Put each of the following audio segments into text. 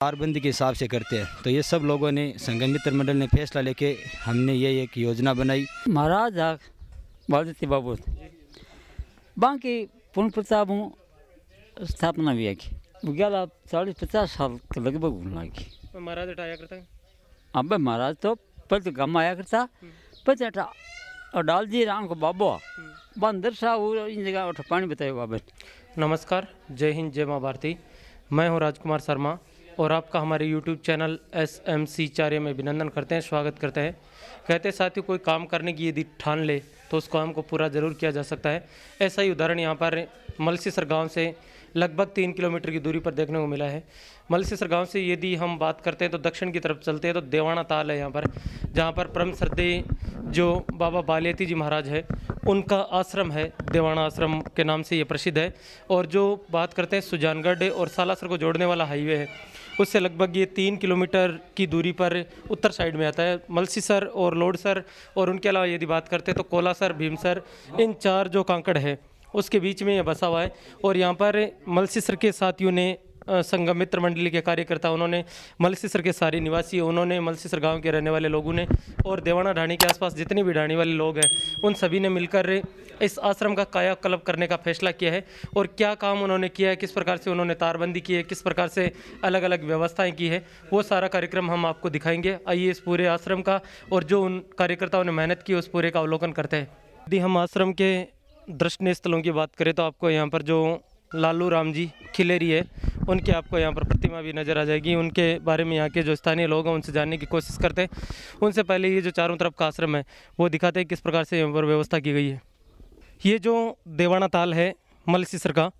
तारबंदी के हिसाब से करते हैं तो ये सब लोगों ने संगम मित्र मंडल ने फैसला लेके हमने ये एक योजना बनाई महाराज बाजती बाबू बाकी पूर्ण प्रताप हूँ स्थापना भी है ग्यारह चालीस पचास साल के तो लगभग तो महाराज आया करता अब महाराज तो पर तो गम आया करता हम्म। पर और डाल दिए राम को बाबो हम्म। बंदर साहब इन जगह पानी बताए बाबा नमस्कार जय हिंद जय माँ भारती मैं हूँ राजकुमार शर्मा और आपका हमारे YouTube channel S M C चार्य में अभिनंदन करते हैं स्वागत करते हैं कहते हैं साथियों कोई काम करने की यदि ठान ले तो उस काम को पूरा ज़रूर किया जा सकता है ऐसा ही उदाहरण यहाँ पर मलसीसर गांव से लगभग तीन किलोमीटर की दूरी पर देखने को मिला है मलसीसर गांव से यदि हम बात करते हैं तो दक्षिण की तरफ चलते हैं तो देवाना ताल है यहाँ पर जहाँ पर परम श्रद्धे जो बाबा बालेती जी महाराज है उनका आश्रम है देवाना आश्रम के नाम से ये प्रसिद्ध है और जो बात करते हैं सुजानगढ़ और सालासर को जोड़ने वाला हाईवे है उससे लगभग ये तीन किलोमीटर की दूरी पर उत्तर साइड में आता है मलसी सर और लोड सर और उनके अलावा यदि बात करते हैं तो कोला सर भीम सर इन चार जो कांकड़ है उसके बीच में यह बसा हुआ है और यहाँ पर मलसी सर के साथियों ने संगम मित्र मंडली के कार्यकर्ता उन्होंने मलसीसर के सारे निवासी उन्होंने मलसीसर गांव के रहने वाले लोगों ने और देवाना ढाणी के आसपास जितने भी ढाणी वाले लोग हैं उन सभी ने मिलकर इस आश्रम का कायाकल्प करने का फैसला किया है और क्या काम उन्होंने किया है किस प्रकार से उन्होंने तारबंदी की है किस प्रकार से अलग अलग व्यवस्थाएँ की है वो सारा कार्यक्रम हम आपको दिखाएंगे आइए इस पूरे आश्रम का और जो उन कार्यकर्ताओं ने मेहनत की उस पूरे का अवलोकन करते हैं यदि हम आश्रम के दृष्टनीय स्थलों की बात करें तो आपको यहाँ पर जो लालू राम जी खिलेरी है उनकी आपको यहाँ पर प्रतिमा भी नज़र आ जाएगी उनके बारे में यहाँ के जो स्थानीय लोग हैं उनसे जानने की कोशिश करते हैं उनसे पहले ये जो चारों तरफ का आश्रम है वो दिखाते हैं किस प्रकार से यहाँ पर व्यवस्था की गई है ये जो देवाना ताल है मलसीसर का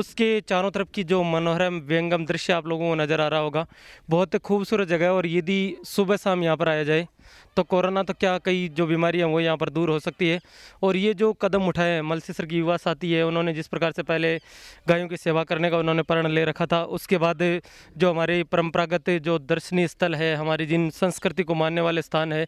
उसके चारों तरफ की जो मनोहरम व्यंगम दृश्य आप लोगों को नज़र आ रहा होगा बहुत खूबसूरत जगह है और यदि सुबह शाम यहाँ पर आया जाए तो कोरोना तो क्या कई जो बीमारियां वो यहाँ पर दूर हो सकती है और ये जो कदम उठाए हैं मलसीसर की युवा साथी है उन्होंने जिस प्रकार से पहले गायों की सेवा करने का उन्होंने प्रण ले रखा था उसके बाद जो हमारे परंपरागत जो दर्शनीय स्थल है हमारी जिन संस्कृति को मानने वाले स्थान है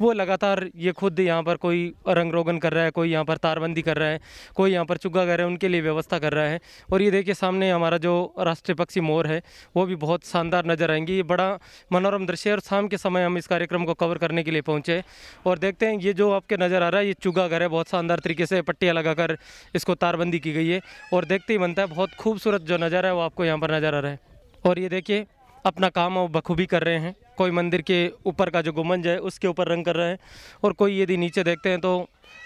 वो लगातार ये खुद यहाँ पर कोई रंग रोगन कर रहा है कोई यहाँ पर तारबंदी कर रहा है कोई यहाँ पर चुगा कर रहा है उनके लिए व्यवस्था कर रहा है और ये देखिए सामने हमारा जो राष्ट्रीय पक्षी मोर है वो भी बहुत शानदार नज़र आएंगी ये बड़ा मनोरम दृश्य है और शाम के समय हम इस कार्यक्रम को कवर करने के लिए पहुँचे और देखते हैं ये जो आपके नज़र आ रहा है ये चुगा घर है बहुत शानदार तरीके से पट्टियाँ लगाकर इसको तारबंदी की गई है और देखते ही बनता है बहुत खूबसूरत जो नज़ारा है वो आपको यहाँ पर नज़र आ रहा है और ये देखिए अपना काम वो बखूबी कर रहे हैं कोई मंदिर के ऊपर का जो गुमंज है उसके ऊपर रंग कर रहे हैं और कोई यदि नीचे देखते हैं तो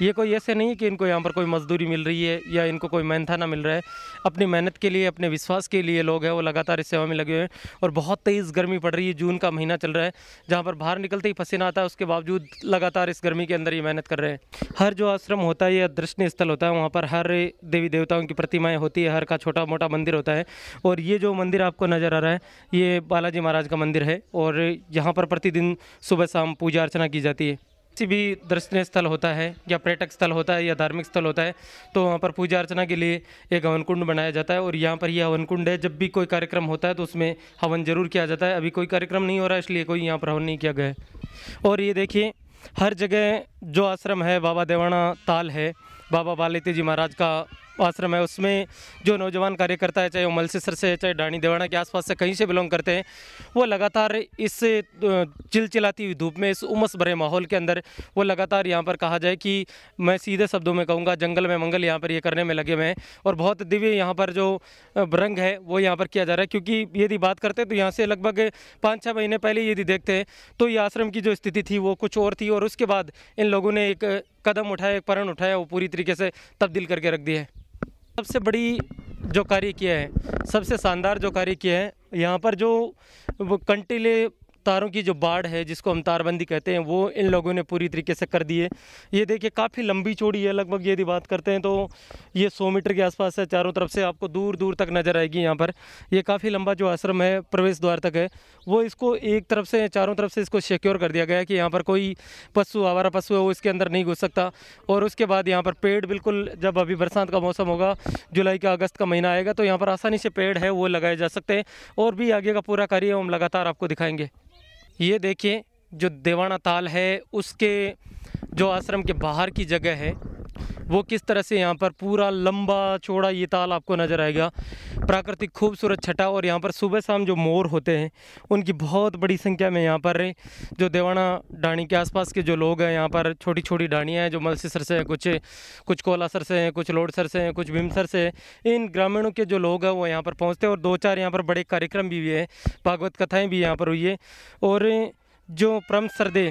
ये कोई ऐसे नहीं कि इनको यहाँ पर कोई मजदूरी मिल रही है या इनको कोई मेहनताना मिल रहा है अपनी मेहनत के लिए अपने विश्वास के लिए लोग हैं वो लगातार इस सेवा में लगे हुए हैं और बहुत तेज़ गर्मी पड़ रही है जून का महीना चल रहा है जहाँ पर बाहर निकलते ही पसीना आता है उसके बावजूद लगातार इस गर्मी के अंदर ये मेहनत कर रहे हैं हर जो आश्रम होता है या दृष्टि स्थल होता है वहाँ पर हर देवी देवताओं की प्रतिमाएँ होती है हर का छोटा मोटा मंदिर होता है और ये जो मंदिर आपको नज़र आ रहा है ये बालाजी महाराज का मंदिर है और यहाँ पर प्रतिदिन सुबह शाम पूजा अर्चना की जाती है किसी भी दर्शनीय स्थल होता है या पर्यटक स्थल होता है या धार्मिक स्थल होता है तो वहाँ पर पूजा अर्चना के लिए एक हवन कुंड बनाया जाता है और यहाँ पर यह हवन कुंड है जब भी कोई कार्यक्रम होता है तो उसमें हवन जरूर किया जाता है अभी कोई कार्यक्रम नहीं हो रहा है इसलिए कोई यहाँ पर हवन नहीं किया गया है और ये देखिए हर जगह जो आश्रम है बाबा देवाना ताल है बाबा बालेती जी महाराज का आश्रम है उसमें जो नौजवान कार्यकर्ता है चाहे वो मलसिसर से चाहे डाणी देवाना के आसपास से कहीं से बिलोंग करते हैं वो लगातार इस चिलचिलाती हुई धूप में इस उमस भरे माहौल के अंदर वो लगातार यहाँ पर कहा जाए कि मैं सीधे शब्दों में कहूँगा जंगल में मंगल यहाँ पर ये करने में लगे हुए हैं और बहुत दिव्य यहाँ पर जो रंग है वो यहाँ पर किया जा रहा है क्योंकि यदि बात करते हैं तो यहाँ से लगभग पाँच छः महीने पहले यदि देखते हैं तो ये आश्रम की जो स्थिति थी वो कुछ और थी और उसके बाद इन लोगों ने एक कदम उठाया एक परण उठाया वो पूरी तरीके से तब्दील करके रख दी है सबसे बड़ी जो कार्य किया है सबसे शानदार जो कार्य किया है यहाँ पर जो कंटीले तारों की जो बाढ़ है जिसको हम तारबंदी कहते हैं वो इन लोगों ने पूरी तरीके से कर दी है ये देखिए काफ़ी लंबी चौड़ी है लगभग यदि बात करते हैं तो ये सौ मीटर के आसपास है चारों तरफ से आपको दूर दूर तक नज़र आएगी यहाँ पर ये काफ़ी लंबा जो आश्रम है प्रवेश द्वार तक है वो इसको एक तरफ से चारों तरफ से इसको सिक्योर कर दिया गया कि यहाँ पर कोई पशु आवारा पशु है वो इसके अंदर नहीं घुस सकता और उसके बाद यहाँ पर पेड़ बिल्कुल जब अभी बरसात का मौसम होगा जुलाई का अगस्त का महीना आएगा तो यहाँ पर आसानी से पेड़ है वो लगाए जा सकते हैं और भी आगे का पूरा कार्य हम लगातार आपको दिखाएंगे ये देखिए जो देवाना ताल है उसके जो आश्रम के बाहर की जगह है वो किस तरह से यहाँ पर पूरा लंबा चौड़ा ये ताल आपको नज़र आएगा प्राकृतिक खूबसूरत छटा और यहाँ पर सुबह शाम जो मोर होते हैं उनकी बहुत बड़ी संख्या में यहाँ पर जो देवाना डाणी के आसपास के जो लोग हैं यहाँ पर छोटी छोटी डाणियाँ हैं जो सर से हैं कुछ कुछ कोलासर से हैं कुछ लोडसर से हैं कुछ भीमसर से हैं इन ग्रामीणों के जो लोग हैं वो यहाँ पर पहुँचते हैं और दो चार यहाँ पर बड़े कार्यक्रम भी हुए हैं भागवत कथाएँ भी यहाँ पर हुई है और जो प्रम सरदे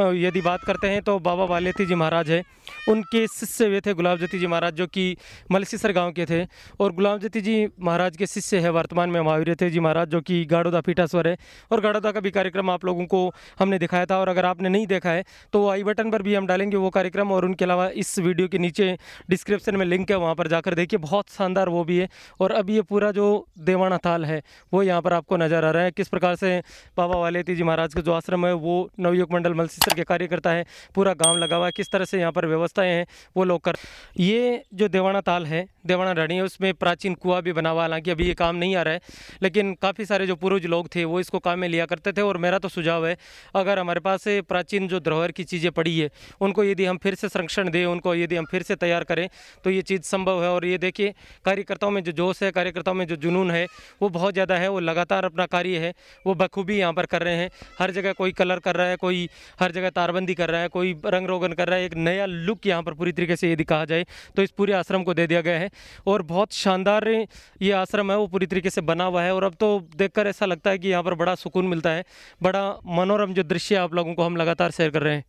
यदि बात करते हैं तो बाबा वालेती जी महाराज है उनके शिष्य वे थे गुलाब ज्योति जी महाराज जो कि मलसीसर गांव के थे और गुलाब ज्योति जी महाराज के शिष्य है वर्तमान में थे जी महाराज जो कि गाड़ोदा पीठास्वर है और गाड़ोदा का भी कार्यक्रम आप लोगों को हमने दिखाया था और अगर आपने नहीं देखा है तो आई बटन पर भी हम डालेंगे वो कार्यक्रम और उनके अलावा इस वीडियो के नीचे डिस्क्रिप्शन में लिंक है वहाँ पर जाकर देखिए बहुत शानदार वो भी है और अब ये पूरा जो देवाना थाल है वो यहाँ पर आपको नज़र आ रहा है किस प्रकार से बाबा वालेती जी महाराज का जो आश्रम है वो नवयुग मंडल मलसी परिसर के कार्यकर्ता है पूरा गाँव लगा हुआ है किस तरह से यहाँ पर व्यवस्थाएँ हैं वो लोग कर ये जो देवाना ताल है देवाना ढाणी है उसमें प्राचीन कुआ भी बना हुआ हालांकि अभी ये काम नहीं आ रहा है लेकिन काफ़ी सारे जो पूर्वज लोग थे वो इसको काम में लिया करते थे और मेरा तो सुझाव है अगर हमारे पास प्राचीन जो धरोहर की चीज़ें पड़ी है उनको यदि हम फिर से संरक्षण दें उनको यदि हम फिर से तैयार करें तो ये चीज़ संभव है और ये देखिए कार्यकर्ताओं में जो जोश है कार्यकर्ताओं में जो जुनून है वो बहुत ज़्यादा है वो लगातार अपना कार्य है वो बखूबी यहाँ पर कर रहे हैं हर जगह कोई कलर कर रहा है कोई हर जगह तारबंदी कर रहा है कोई रंग रोगन कर रहा है एक नया लुक यहाँ पर पूरी तरीके से यदि कहा जाए तो इस पूरे आश्रम को दे दिया गया है और बहुत शानदार ये आश्रम है वो पूरी तरीके से बना हुआ है और अब तो देखकर ऐसा लगता है कि यहाँ पर बड़ा सुकून मिलता है बड़ा मनोरम जो दृश्य आप लोगों को हम लगातार शेयर कर रहे हैं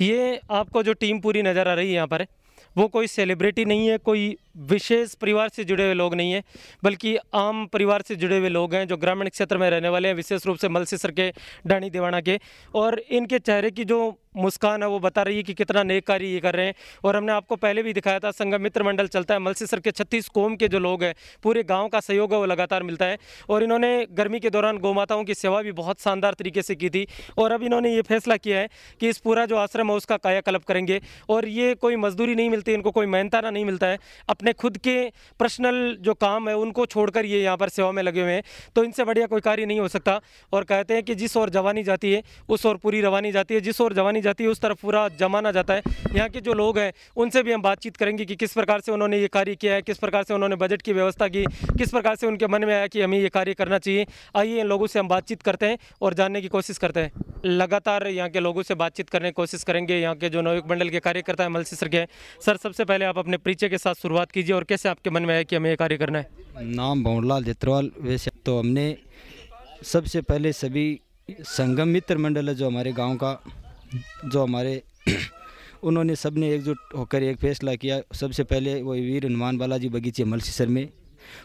ये आपको जो टीम पूरी नज़र आ रही है यहाँ पर वो कोई सेलिब्रिटी नहीं है कोई विशेष परिवार से जुड़े हुए लोग नहीं है बल्कि आम परिवार से जुड़े हुए लोग हैं जो ग्रामीण क्षेत्र में रहने वाले हैं विशेष रूप से मलसीसर के डानी दीवाना के और इनके चेहरे की जो मुस्कान है वो बता रही है कि कितना नेक कार्य ये कर रहे हैं और हमने आपको पहले भी दिखाया था संगम मित्र मंडल चलता है मलसीसर के छत्तीस कोम के जो लोग हैं पूरे गांव का सहयोग है वो लगातार मिलता है और इन्होंने गर्मी के दौरान गौमाताओं की सेवा भी बहुत शानदार तरीके से की थी और अब इन्होंने ये फैसला किया है कि इस पूरा जो आश्रम है उसका कायाकल्प करेंगे और ये कोई मजदूरी नहीं मिलती इनको कोई मेहनताना नहीं मिलता है अपने खुद के पर्सनल जो काम है उनको छोड़कर ये यहाँ पर सेवा में लगे हुए हैं तो इनसे बढ़िया कोई कार्य नहीं हो सकता और कहते हैं कि जिस और जवानी जाती है उस और पूरी रवानी जाती है जिस और जवानी मानी जाती है उस तरफ पूरा जमाना जाता है यहाँ के जो लोग हैं उनसे भी हम बातचीत करेंगे कि किस प्रकार से उन्होंने ये कार्य किया है किस प्रकार से उन्होंने बजट की व्यवस्था की किस प्रकार से उनके मन में आया कि हमें ये कार्य करना चाहिए आइए इन लोगों से हम बातचीत करते हैं और जानने की कोशिश करते हैं लगातार यहाँ के लोगों से बातचीत करने की कोशिश करेंगे यहाँ के जो नवयुग मंडल के कार्यकर्ता हैं मलसी सर के सर सबसे पहले आप अपने परिचय के साथ शुरुआत कीजिए और कैसे आपके मन में आया कि हमें ये कार्य करना है नाम भवनलाल जत्रवाल वैसे तो हमने सबसे पहले सभी संगम मित्र मंडल है जो हमारे गांव का जो हमारे उन्होंने सब ने एकजुट होकर एक फैसला किया सबसे पहले वो वीर हनुमान बालाजी बगीचे मलसीसर में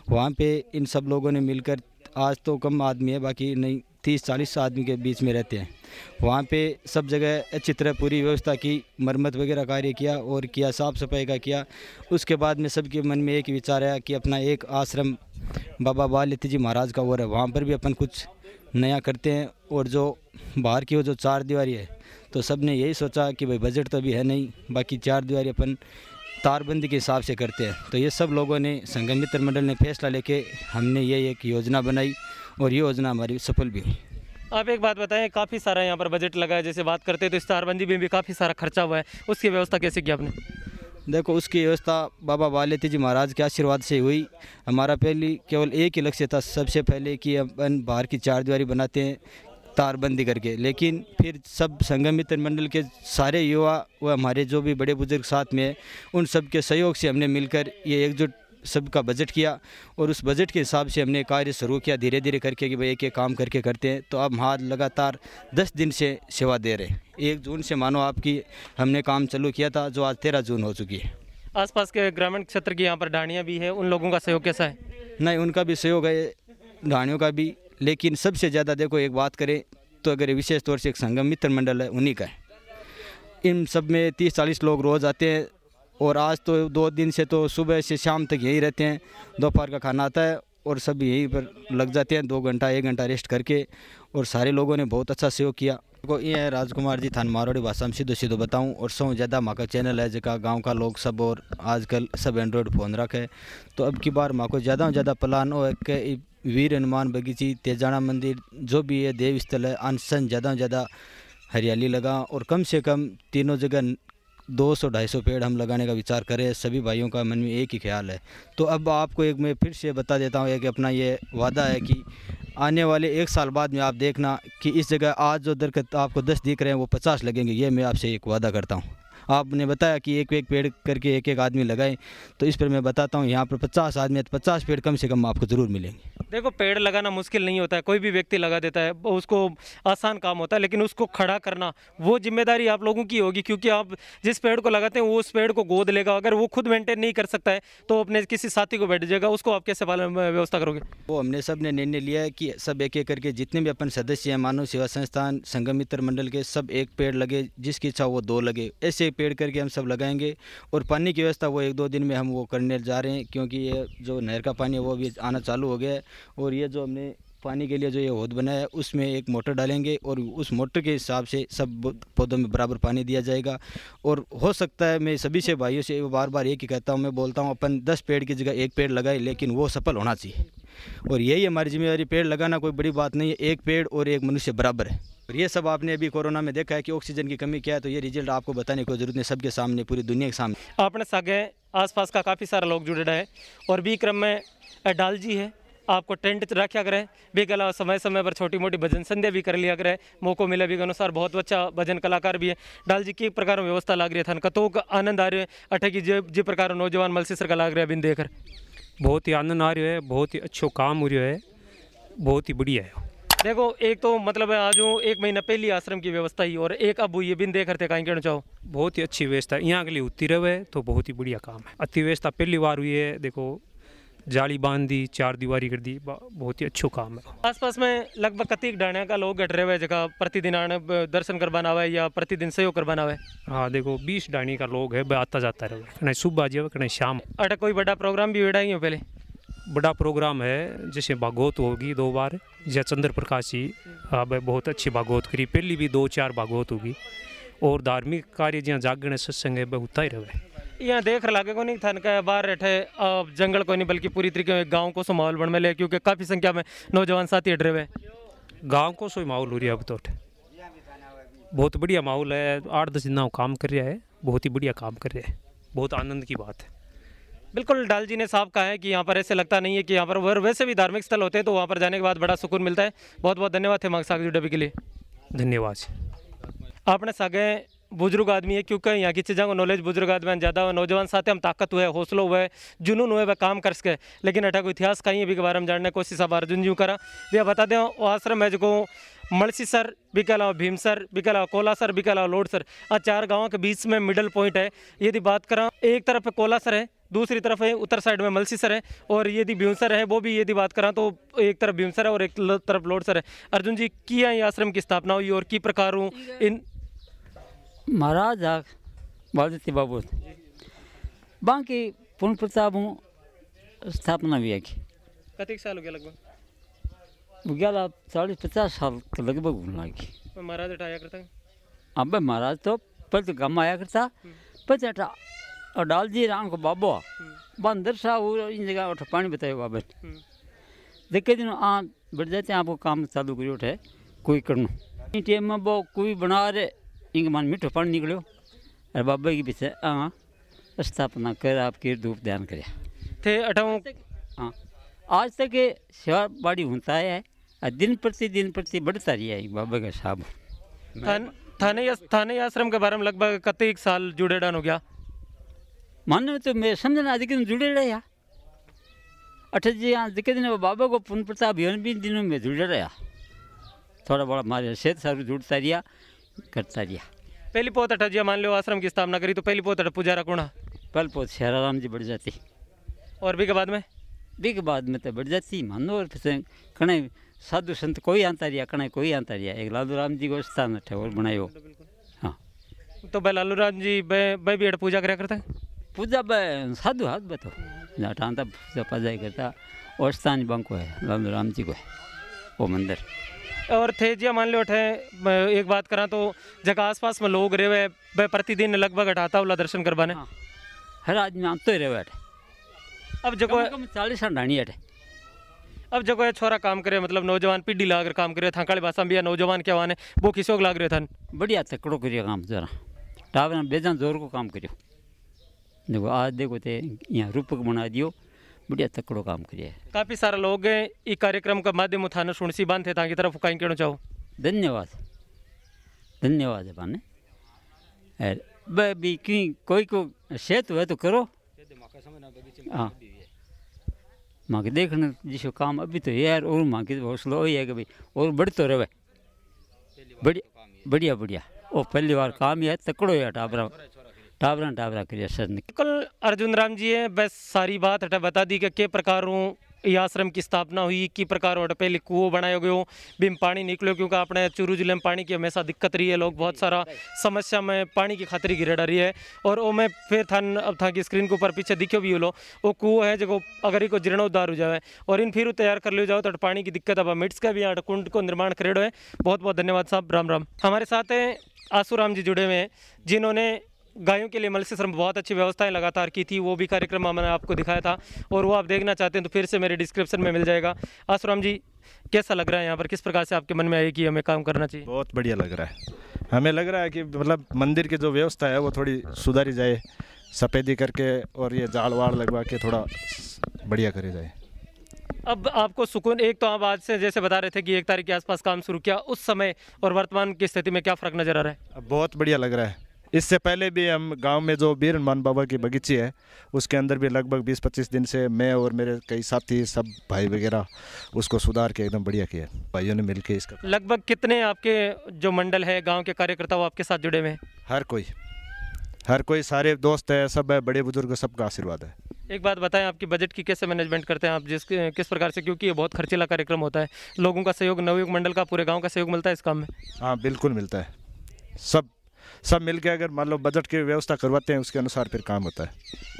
वहाँ पे इन सब लोगों ने मिलकर आज तो कम आदमी है बाकी नहीं तीस चालीस आदमी के बीच में रहते हैं वहाँ पे सब जगह अच्छी तरह पूरी व्यवस्था की मरम्मत वगैरह कार्य किया और किया साफ़ सफाई का किया उसके बाद में सबके मन में एक विचार आया कि अपना एक आश्रम बाबा बालित जी महाराज का और है वहाँ पर भी अपन कुछ नया करते हैं और जो बाहर की वो जो चार दीवारी है तो सब ने यही सोचा कि भाई बजट तो अभी है नहीं बाकी चार दीवारी अपन तारबंदी के हिसाब से करते हैं तो ये सब लोगों ने संगम मित्र मंडल ने फैसला लेके हमने ये एक योजना बनाई और ये योजना हमारी सफल भी हुई आप एक बात बताएं काफ़ी सारा यहाँ पर बजट लगा है जैसे बात करते हैं तो इस तारबंदी में भी काफ़ी सारा खर्चा हुआ है उसकी व्यवस्था कैसे की आपने देखो उसकी व्यवस्था बाबा बालेती जी महाराज के आशीर्वाद से हुई हमारा पहली केवल एक ही लक्ष्य था सबसे पहले कि अपन बाहर की चार दीवारी बनाते हैं तारबंदी करके लेकिन फिर सब संगम मित्र मंडल के सारे युवा व हमारे जो भी बड़े बुजुर्ग साथ में हैं उन सब के सहयोग से हमने मिलकर ये एकजुट सबका बजट किया और उस बजट के हिसाब से हमने कार्य शुरू किया धीरे धीरे करके कि भाई एक एक काम करके करते हैं तो अब हाथ लगातार दस दिन से सेवा दे रहे एक जून से मानो आपकी हमने काम चालू किया था जो आज तेरह जून हो चुकी है आसपास के ग्रामीण क्षेत्र की यहाँ पर ढाणियाँ भी है उन लोगों का सहयोग कैसा है नहीं उनका भी सहयोग है ढाणियों का भी लेकिन सबसे ज़्यादा देखो एक बात करें तो अगर विशेष तौर से एक संगम मित्र मंडल है उन्हीं का है इन सब में तीस चालीस लोग रोज़ आते हैं और आज तो दो दिन से तो सुबह से शाम तक यहीं रहते हैं दोपहर का खाना आता है और सब यहीं पर लग जाते हैं दो घंटा एक घंटा रेस्ट करके और सारे लोगों ने बहुत अच्छा सहयोग किया को ये है राजकुमार जी थान मारोड़ी भाषा में सीधो सीधो बताऊँ और सौ ज़्यादा माँ का चैनल है जिसका गांव का लोग सब और आजकल सब एंड्रॉयड फ़ोन रखे तो अब की बार माँ को ज़्यादा से ज़्यादा प्लान हो कि वीर हनुमान बगीची तेजाना मंदिर जो भी है देव स्थल है अनशन ज़्यादा से ज़्यादा हरियाली लगा और कम से कम तीनों जगह दो सौ ढाई सौ पेड़ हम लगाने का विचार करें सभी भाइयों का मन में एक ही ख्याल है तो अब आपको एक मैं फिर से बता देता हूँ एक अपना ये वादा है कि आने वाले एक साल बाद में आप देखना कि इस जगह आज जो दरकत आपको दस दिख रहे हैं वो पचास लगेंगे ये मैं आपसे एक वादा करता हूँ आपने बताया कि एक एक पेड़ करके एक एक आदमी लगाए तो इस पर मैं बताता हूँ यहाँ पर पचास आदमी है तो पचास पेड़ कम से कम आपको ज़रूर मिलेंगे देखो पेड़ लगाना मुश्किल नहीं होता है कोई भी व्यक्ति लगा देता है उसको आसान काम होता है लेकिन उसको खड़ा करना वो जिम्मेदारी आप लोगों की होगी क्योंकि आप जिस पेड़ को लगाते हैं वो उस पेड़ को गोद लेगा अगर वो खुद मेंटेन नहीं कर सकता है तो अपने किसी साथी को बैठ जाएगा उसको आप कैसे पालन व्यवस्था करोगे वो हमने सब ने निर्णय लिया है कि सब एक एक करके जितने भी अपन सदस्य हैं मानव सेवा संस्थान संगम मित्र मंडल के सब एक पेड़ लगे जिसकी इच्छा वो दो लगे ऐसे पेड़ करके हम सब लगाएंगे और पानी की व्यवस्था वो एक दो दिन में हम वो करने जा रहे हैं क्योंकि ये जो नहर का पानी है वो भी आना चालू हो गया है और ये जो हमने पानी के लिए जो ये होद बनाया है उसमें एक मोटर डालेंगे और उस मोटर के हिसाब से सब पौधों में बराबर पानी दिया जाएगा और हो सकता है मैं सभी से भाइयों से बार बार एक ही कहता हूँ मैं बोलता हूँ अपन दस पेड़ की जगह एक पेड़ लगाए लेकिन वो सफल होना चाहिए और यही हमारी जिम्मेदारी पेड़ लगाना कोई बड़ी बात नहीं है एक पेड़ और एक मनुष्य बराबर है और ये सब आपने अभी कोरोना में देखा है कि ऑक्सीजन की कमी क्या है तो ये रिजल्ट आपको बताने की जरूरत नहीं सबके सामने पूरी दुनिया के सामने अपने आस आसपास का काफ़ी सारा लोग जुड़े है और भी क्रम में डाल जी है आपको टेंट रखा करें भी कला समय समय पर छोटी मोटी भजन संध्या भी कर लिया करें मौको मिले भी के अनुसार बहुत अच्छा भजन कलाकार भी है डाल जी की प्रकार व्यवस्था लाग रही है थान कतो का आनंद आ रहे है अठे की जे प्रकार नौजवान मलसीसर का लाग रहा है बिन देखकर बहुत ही आनंद आ रहा है बहुत ही अच्छो काम हो रहा है बहुत ही बढ़िया है देखो एक तो मतलब आज एक महीना पहली आश्रम की व्यवस्था ही और एक अब ये बिन देख रहे कहीं कहना चाहो बहुत ही अच्छी व्यवस्था यहाँ के लिए उत्ती रहे तो बहुत ही बढ़िया काम है अति व्यवस्था पहली बार हुई है देखो जाली बांध दी चार दीवारी कर दी बहुत ही अच्छो काम है आसपास में लगभग कति डाणिया का लोग घट रहे हुए जगह प्रतिदिन आने दर्शन करवाना हुआ है या प्रतिदिन सहयोग करवाना हुआ है हाँ देखो बीस डाणी का लोग है आता जाता रहे कहीं सुबह आ जाए कहीं शाम अटा कोई बड़ा प्रोग्राम भी बेड़ा ही हो पहले बड़ा प्रोग्राम है जैसे भागवत होगी दो बार या चंद्र प्रकाश जी अब बहुत अच्छी भागवत करी पहली भी दो चार भागवत होगी और धार्मिक कार्य जहाँ जागरण सत्संग है बहुत ही रहे यहाँ देख लागे को नहीं था बाहर बैठे जंगल को नहीं बल्कि पूरी तरीके गाँव को सो माहौल बन में ले क्योंकि काफ़ी संख्या में नौजवान साथी अड रहे गाँव को सो माहौल हो रही है अब तो बहुत बढ़िया माहौल है आठ दस दिन काम कर रहा है बहुत ही बढ़िया काम कर रहा है बहुत आनंद की बात है बिल्कुल डाल जी ने साफ कहा है कि यहाँ पर ऐसे लगता नहीं है कि यहाँ पर वैसे भी धार्मिक स्थल होते हैं तो वहाँ पर जाने के बाद बड़ा सुकून मिलता है बहुत बहुत धन्यवाद थे मांग जी डबी के लिए धन्यवाद आपने सागे बुजुर्ग आदमी है क्योंकि यहाँ की चीज़ों को नॉलेज बुजुर्ग आदमी ज़्यादा हुआ नौजवान साथ हम ताकत हुए हौसलो हुए जुनून हुए वह काम कर सके लेकिन अठा को इतिहास कहीं अभी भी के बारे में जानने की कोशिश हमारा अर्जुन जी करा यह बता दें आश्रम है जो मलसी सर कहलाओ भीम सर कहलाओ कोला सर कहलाओ लोड सर आज चार गाँव के बीच में मिडल पॉइंट है यदि बात करा एक तरफ कोला सर है दूसरी तरफ है उत्तर साइड में मलसी सर है और यदि भीमसर है वो भी यदि बात करा तो एक तरफ भीमसर है और एक तरफ लोड सर है अर्जुन जी किया आश्रम की स्थापना हुई और की प्रकार हूँ इन મહારાજ બાળતી बाबू बाकी पूर्ण प्रताप હું સ્થાપના भी આખી कतिक साल हो गया लगभग हो गया चालीस पचास साल के तो लगभग होने लगी महाराज हटाया करता अब महाराज तो पहले तो गम आया करता पर हटा और डाल दिए राम को बाबो हम्म। बंदर सा वो इन जगह उठ पानी बताए बाबे हम्म। देखे दिन आ बढ़ जाते हैं आपको काम चालू करो उठे कोई करना टाइम में वो कोई बना रहे इंग मन मीठो पानी निकलो और बाबा की पीछे हाँ स्थापना कर आपके धूप ध्यान कर थे अठावन हाँ आज तक सेवा बाड़ी होता है और दिन प्रतिदिन प्रति बढ़ता रही है बाबा का साहब थाने या, थाने आश्रम के बारे में लगभग कते एक साल जुड़े डन हो गया मानो तो मैं समझना दिन जुड़े रहा अठ जी यहाँ दिखे दिन बाबा को पुनः प्रताप भी दिनों में जुड़े रहा थोड़ा बड़ा मारे सेहत सारू जुड़ता रहा करता जी पहली पोत अठा जी मान लो आश्रम की स्थापना करी तो पहली पोत अठा पुजारा कौन पहल पोत शेराराम जी बढ़ जाती और भी के बाद में भी के बाद में तो बढ़ जाती मानो और कणे साधु संत कोई आता रिया कणे कोई आता रिया एक लालू राम जी को स्थान अठे और बनायो हाँ तो भाई लालू राम जी भाई भी पूजा कराया करता पूजा भाई साधु हाथ बतो जाटा पूजा पाजा करता और स्थान बंको है लालू राम जी को है वो मंदिर और थे जी मान लो उठे एक बात करा तो जगह आसपास में लोग रहे हुए प्रतिदिन लगभग अठाता वाला दर्शन करवाने हाँ। हर आदमी आम तो रहे रेवे अब जगह चालीस हंडानी अठे अब जगह छोरा काम करे मतलब नौजवान पीढ़ी लाग काम करे था काली भाषा भी नौजवान क्या वाने वो किसी लाग रहे थे बढ़िया तकड़ो करिए काम जरा टावर बेजान जोर को काम करियो देखो आज देखो थे यहाँ रूपक बना दियो बढ़िया तकड़ो काम करिए काफ़ी सारा लोग हैं इस कार्यक्रम का माध्यम थाने सुनसी बांध थे ताकि तरफ कहीं कहना चाहो धन्यवाद धन्यवाद है अरे भी क्यों कोई को सेहत हुए तो करो हाँ माँ के देखने जिसको काम अभी तो यार और माँ के तो स्लो ही है कि भाई और तो रहे बढ़िया बढ़िया बढ़िया ओ पहली बार काम ही है तकड़ो यार टाबरा टावरा टावरा कर कल अर्जुन राम जी है बस सारी बात हटा बता दी कि के हूँ ये आश्रम की स्थापना हुई कि प्रकार और पहले कुओं बनाए गए बिम पानी निकलो क्योंकि अपने चूरू जिले में पानी की हमेशा दिक्कत रही है लोग बहुत सारा समस्या में पानी की खातरी गिरड़ा रही है और वो मैं फिर थान अब था कि स्क्रीन के ऊपर पीछे दिखे भी लो वो कुओं है जो अगर इको जीर्णोद्धार हो जाए और इन फिर तैयार कर लिया जाओ तो पानी की दिक्कत अब मिट्स का भी यहाँ कुंड को निर्माण करेड़ो है बहुत बहुत धन्यवाद साहब राम राम हमारे साथ हैं राम जी जुड़े हुए हैं जिन्होंने गायों के लिए मत्स्य श्रम बहुत अच्छी व्यवस्थाएं लगातार की थी वो भी कार्यक्रम मैंने आपको दिखाया था और वो आप देखना चाहते हैं तो फिर से मेरे डिस्क्रिप्शन में मिल जाएगा आश्रम जी कैसा लग रहा है यहाँ पर किस प्रकार से आपके मन में आई कि हमें काम करना चाहिए बहुत बढ़िया लग रहा है हमें लग रहा है कि मतलब मंदिर की जो व्यवस्था है वो थोड़ी सुधारी जाए सफ़ेदी करके और ये जाल वाड़ लगवा के थोड़ा बढ़िया करे जाए अब आपको सुकून एक तो आप आज से जैसे बता रहे थे कि एक तारीख के आसपास काम शुरू किया उस समय और वर्तमान की स्थिति में क्या फ़र्क नज़र आ रहा है बहुत बढ़िया लग रहा है इससे पहले भी हम गांव में जो बीर हनुमान बाबा की बगीची है उसके अंदर भी लगभग 20-25 दिन से मैं और मेरे कई साथी सब भाई वगैरह उसको सुधार के एकदम बढ़िया किया भाइयों ने मिलकर इसका लगभग कितने आपके जो मंडल है गांव के कार्यकर्ता वो आपके साथ जुड़े हुए हैं हर कोई हर कोई सारे दोस्त है सब है बड़े बुजुर्ग सबका आशीर्वाद है एक बात बताएं आपकी बजट की कैसे मैनेजमेंट करते हैं आप जिस किस प्रकार से क्योंकि ये बहुत खर्चीला कार्यक्रम होता है लोगों का सहयोग नवयुग मंडल का पूरे गांव का सहयोग मिलता है इस काम में हाँ बिल्कुल मिलता है सब सब मिल के अगर मान लो बजट की व्यवस्था करवाते हैं उसके अनुसार फिर काम होता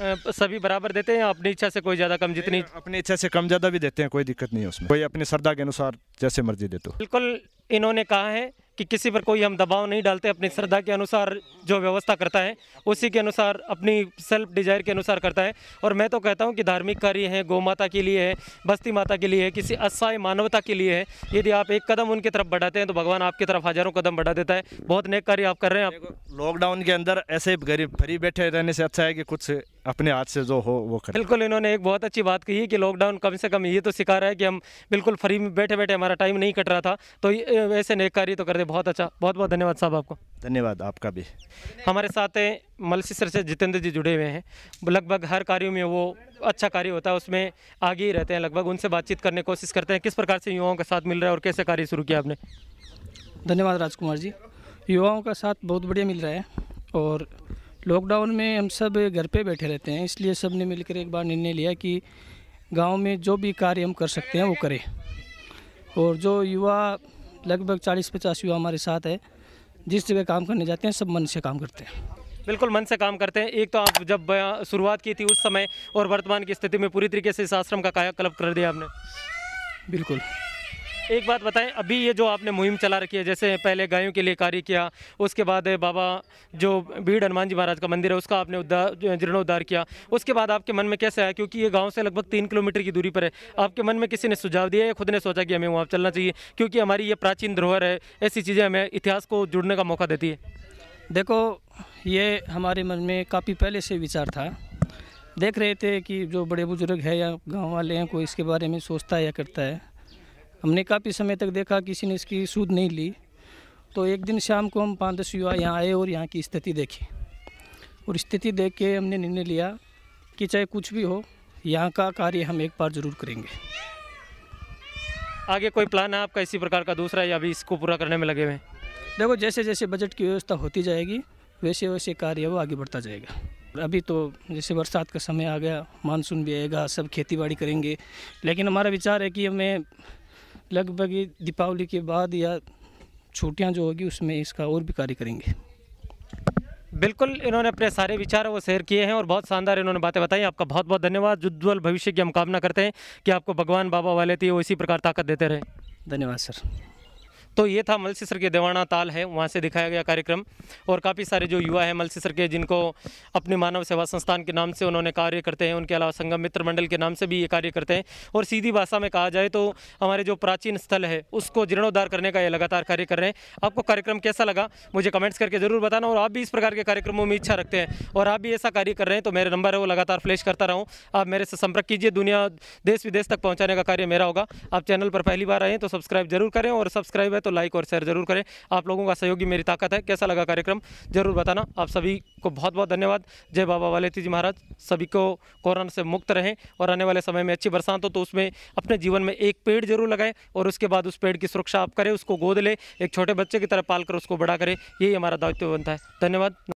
है सभी बराबर देते हैं अपनी इच्छा से कोई ज़्यादा कम जितनी अपनी इच्छा से कम ज़्यादा भी देते हैं कोई दिक्कत नहीं है उसमें कोई अपनी श्रद्धा के अनुसार जैसे मर्जी देते हो बिल्कुल इन्होंने कहा है कि किसी पर कोई हम दबाव नहीं डालते अपनी श्रद्धा के अनुसार जो व्यवस्था करता है उसी के अनुसार अपनी सेल्फ डिजायर के अनुसार करता है और मैं तो कहता हूँ कि धार्मिक कार्य है गौ माता के लिए है बस्ती माता के लिए है किसी असहाय मानवता के लिए है यदि आप एक कदम उनकी तरफ बढ़ाते हैं तो भगवान आपकी तरफ हजारों कदम बढ़ा देता है बहुत नेक कार्य आप कर रहे हैं आप लॉकडाउन के अंदर ऐसे गरीब फ्री बैठे रहने से अच्छा है कि कुछ अपने हाथ से जो हो वो करें बिल्कुल इन्होंने एक बहुत अच्छी बात कही कि लॉकडाउन कम से कम ये तो सिखा रहा है कि हम बिल्कुल फ्री में बैठे बैठे हमारा टाइम नहीं कट रहा था तो ऐसे नेक कार्य तो कर दे बहुत अच्छा बहुत बहुत धन्यवाद साहब आपको धन्यवाद आपका भी हमारे साथ मलसिसर से जितेंद्र जी जुड़े हुए हैं लगभग हर कार्यों में वो अच्छा कार्य होता है उसमें आगे ही रहते हैं लगभग उनसे बातचीत करने की कोशिश करते हैं किस प्रकार से युवाओं के साथ मिल रहा है और कैसे कार्य शुरू किया आपने धन्यवाद राजकुमार जी युवाओं का साथ बहुत बढ़िया मिल रहा है और लॉकडाउन में हम सब घर पे बैठे रहते हैं इसलिए सब ने मिलकर एक बार निर्णय लिया कि गांव में जो भी कार्य हम कर सकते हैं वो करें और जो युवा लगभग 40-50 युवा हमारे साथ है जिस जगह काम करने जाते हैं सब मन से काम करते हैं बिल्कुल मन से काम करते हैं एक तो आप जब शुरुआत की थी उस समय और वर्तमान की स्थिति में पूरी तरीके से इस आश्रम का कायाकल्प कर दिया आपने बिल्कुल एक बात बताएं अभी ये जो आपने मुहिम चला रखी है जैसे पहले गायों के लिए कार्य किया उसके बाद बाबा जो भीड़ हनुमान जी महाराज का मंदिर है उसका आपने उद्धार जीर्णोद्धार किया उसके बाद आपके मन में कैसे आया क्योंकि ये गाँव से लगभग तीन किलोमीटर की दूरी पर है आपके मन में किसी ने सुझाव दिया या खुद ने सोचा कि हमें वहाँ चलना चाहिए क्योंकि हमारी ये प्राचीन धरोहर है ऐसी चीज़ें हमें इतिहास को जुड़ने का मौका देती है देखो ये हमारे मन में काफ़ी पहले से विचार था देख रहे थे कि जो बड़े बुजुर्ग है या गांव वाले हैं कोई इसके बारे में सोचता है या करता है हमने काफ़ी समय तक देखा किसी ने इसकी सूद नहीं ली तो एक दिन शाम को हम पाँच दस युवा यहाँ आए और यहाँ की स्थिति देखी और स्थिति देख के हमने निर्णय लिया कि चाहे कुछ भी हो यहाँ का कार्य हम एक बार ज़रूर करेंगे आगे कोई प्लान है आपका इसी प्रकार का दूसरा या अभी इसको पूरा करने में लगे हुए देखो जैसे जैसे बजट की व्यवस्था होती जाएगी वैसे वैसे कार्य वो आगे बढ़ता जाएगा अभी तो जैसे बरसात का समय आ गया मानसून भी आएगा सब खेती बाड़ी करेंगे लेकिन हमारा विचार है कि हमें लगभग ये दीपावली के बाद या छुट्टियाँ जो होगी उसमें इसका और भी कार्य करेंगे बिल्कुल इन्होंने अपने सारे विचार वो शेयर किए हैं और बहुत शानदार इन्होंने बातें बताई आपका बहुत बहुत धन्यवाद उज्ज्वल भविष्य की हम कामना करते हैं कि आपको भगवान बाबा वाले थे वो इसी प्रकार ताकत देते रहे धन्यवाद सर तो ये था मलसीसर के देवाना ताल है वहाँ से दिखाया गया कार्यक्रम और काफ़ी सारे जो युवा हैं मलसीसर के जिनको अपने मानव सेवा संस्थान के नाम से उन्होंने कार्य करते हैं उनके अलावा संगम मित्र मंडल के नाम से भी ये कार्य करते हैं और सीधी भाषा में कहा जाए तो हमारे जो प्राचीन स्थल है उसको जीर्णोद्धार करने का ये लगातार कार्य कर रहे हैं आपको कार्यक्रम कैसा लगा मुझे कमेंट्स करके ज़रूर बताना और आप भी इस प्रकार के कार्यक्रमों में इच्छा रखते हैं और आप भी ऐसा कार्य कर रहे हैं तो मेरे नंबर है वो लगातार फ्लैश करता रहूँ आप मेरे से संपर्क कीजिए दुनिया देश विदेश तक पहुँचाने का कार्य मेरा होगा आप चैनल पर पहली बार आए तो सब्सक्राइब जरूर करें और सब्सक्राइब है तो तो लाइक और शेयर जरूर करें आप लोगों का सहयोगी मेरी ताकत है कैसा लगा कार्यक्रम जरूर बताना आप सभी को बहुत बहुत धन्यवाद जय बाबा वालेती जी महाराज सभी को कोरोना से मुक्त रहें और आने वाले समय में अच्छी बरसात हो तो उसमें अपने जीवन में एक पेड़ जरूर लगाएं और उसके बाद उस पेड़ की सुरक्षा आप करें उसको गोद लें एक छोटे बच्चे की तरह पाल कर उसको बड़ा करें यही हमारा दायित्व बनता है धन्यवाद